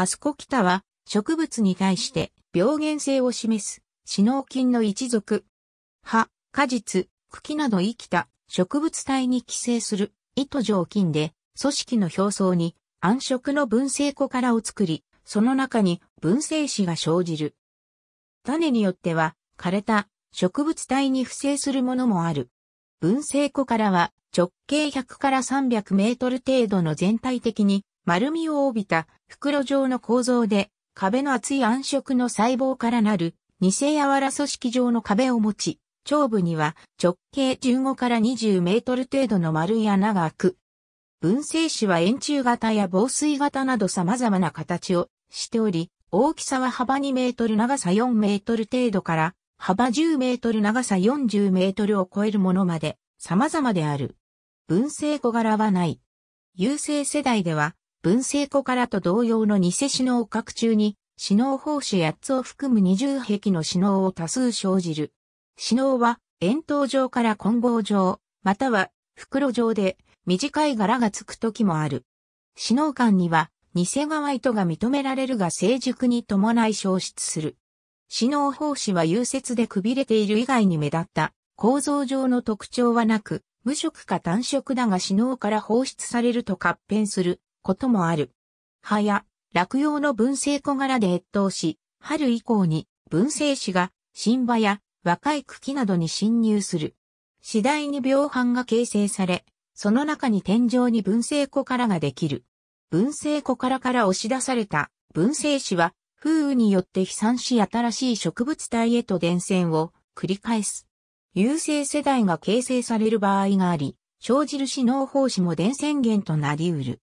アスコキタは植物に対して病原性を示す、死脳菌の一族。葉、果実、茎など生きた植物体に寄生する糸状菌で、組織の表層に暗色の分性子からを作り、その中に分性子が生じる。種によっては枯れた植物体に付生するものもある。分成子からは直径100から300メートル程度の全体的に丸みを帯びた袋状の構造で壁の厚い暗色の細胞からなる二性柔ら組織状の壁を持ち、頂部には直径15から20メートル程度の丸い穴が開く。分性子は円柱型や防水型など様々な形をしており、大きさは幅2メートル長さ4メートル程度から幅10メートル長さ40メートルを超えるものまで様々である。分性小柄はない。優生世代では文政庫からと同様の偽首脳格中に、首脳報酬8つを含む20壁の首脳を多数生じる。首脳は、円筒状から混合状、または袋状で短い柄がつく時もある。首脳間には、偽側糸が認められるが成熟に伴い消失する。首脳奉仕は融雪でくびれている以外に目立った構造上の特徴はなく、無色か単色だが首脳から放出されると合変することもある。葉や落葉の文政小柄で越冬し、春以降に文政種が新葉や若い茎などに侵入する。次第に病斑が形成され、その中に天井に文政か柄ができる。文政か柄から押し出された文政種は風雨によって飛散し新しい植物体へと伝染を繰り返す。優生世代が形成される場合があり、生じる死農胞子も伝染源となり得る。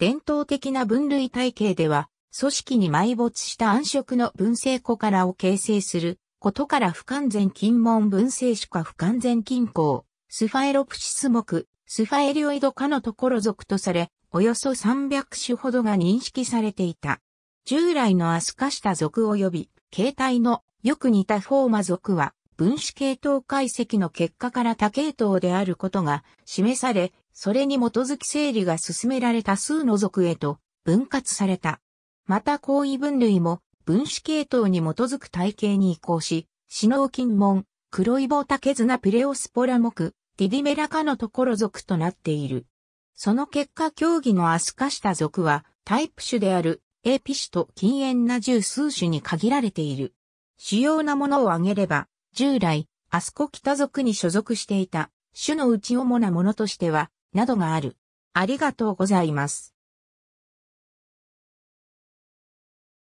伝統的な分類体系では、組織に埋没した暗色の分生子からを形成することから不完全金門分生子か不完全金鉱、スファエロプシス目、スファエリオイド科のところ属とされ、およそ300種ほどが認識されていた。従来のアスカシタ属及び、形態のよく似たフォーマ属は、分子系統解析の結果から多系統であることが示され、それに基づき整理が進められた数の属へと分割された。また行為分類も分子系統に基づく体系に移行し、死クロ門、黒い棒竹綱プレオスポラ目、ディディメラカのところ属となっている。その結果競技のアスカした属はタイプ種であるエピシと禁煙な十数種に限られている。主要なものを挙げれば、従来、アスコ北属に所属していた種のうち主なものとしては、などがある。ありがとうございます。